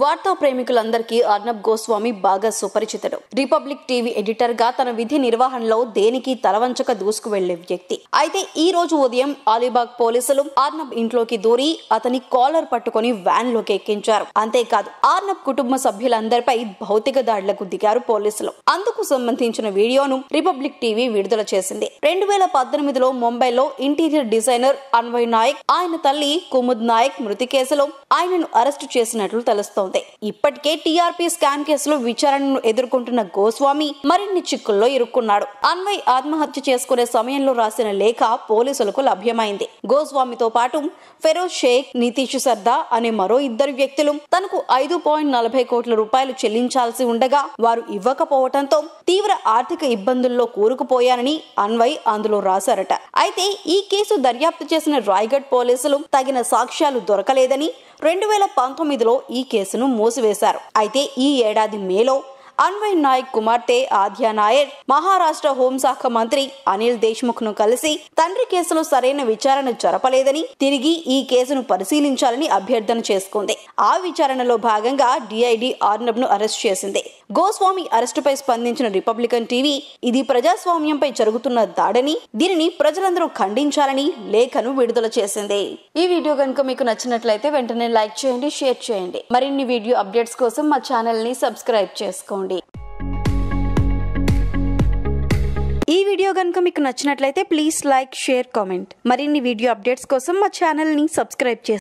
వార్తా ప్రేమికులందరికీ అర్ణబ్ గోస్వామి బాగా సుపరిచితుడు republic TV editor గా తన విధి నిర్వహణలో దేనికి తలవంచక దూసుకు వెళ్లే వ్యక్తి అయితే ఈ రోజు ఉదయం అలీబాగ్ పోలీసులు ఆర్నబ్ ఇంట్లోకి దూరి అతని కాలర్ పట్టుకుని వ్యాన్ లోకి ఎక్కించారు అంతేకాదు ఆర్నబ్ కుటుంబ సభ్యులందరిపై భౌతిక దాడులకు దిగారు పోలీసులు అందుకు సంబంధించిన వీడియోను రిపబ్లిక్ టీవీ విడుదల చేసింది రెండు వేల పద్దెనిమిదిలో ముంబైలో ఇంటీరియర్ డిజైనర్ అన్వయ్ నాయక్ ఆయన తల్లి కుముద్ నాయక్ మృతి కేసులో ఆయనను అరెస్టు చేసినట్లు తెలుస్తోంది చేస్తోంది ఇప్పటికే టీఆర్పీ స్కామ్ కేసులో విచారణను ఎదుర్కొంటున్న గోస్వామి మరిన్ని చిక్కుల్లో ఇరుక్కున్నాడు అన్వయ్ ఆత్మహత్య చేసుకునే సమయంలో రాసిన లేఖ పోలీసులకు లభ్యమైంది గోస్వామితో పాటు ఫెరోజ్ షేక్ నితీష్ సర్దా అనే మరో ఇద్దరు వ్యక్తులు తనకు ఐదు పాయింట్ నలభై కోట్ల రూపాయలు చెల్లించాల్సి ఉండగా వారు ఇవ్వకపోవడంతో తీవ్ర ఆర్థిక ఇబ్బందుల్లో కూరుకుపోయానని అన్వయ్ అందులో రాశారట అయితే ఈ కేసు దర్యాప్తు చేసిన రాయ్గఢ్ పోలీసులు తగిన సాక్ష్యాలు దొరకలేదని రెండు వేల పంతొమ్మిదిలో ఈ కేసును మూసివేశారు అయితే ఈ ఏడాది మేలో అన్వయ్ నాయక్ కుమార్తె ఆద్యా నాయర్ మహారాష్ట్ర హోంశాఖ మంత్రి అనిల్ దేశ్ముఖ్ ను కలిసి తండ్రి కేసులో సరైన విచారణ జరపలేదని తిరిగి ఈ కేసును పరిశీలించాలని అభ్యర్థన చేసుకుంది ఆ విచారణలో భాగంగా డిఐడి ఆర్నబ్ ను అరెస్ట్ చేసింది గోస్వామి అరెస్టుపై స్పందించిన రిపబ్లికన్ టీవీ ఇది ప్రజాస్వామ్యంపై జరుగుతున్న దాడని దీనిని ప్రజలందరూ ఖండించాలని లేఖను విడుదల చేసింది ఈ వీడియో కనుక మీకు నచ్చినట్లయితే వెంటనే లైక్ చేయండి షేర్ చేయండి మరిన్ని వీడియో అప్డేట్స్ కోసం మా ఛానల్ ని సబ్స్క్రైబ్ చేసుకోండి ఈ వీడియో కనుక మీకు నచ్చినట్లయితే ప్లీజ్ లైక్ షేర్ కామెంట్ మరిన్ని వీడియో అప్డేట్స్ కోసం మా ఛానల్ని సబ్స్క్రైబ్ చేసుకోండి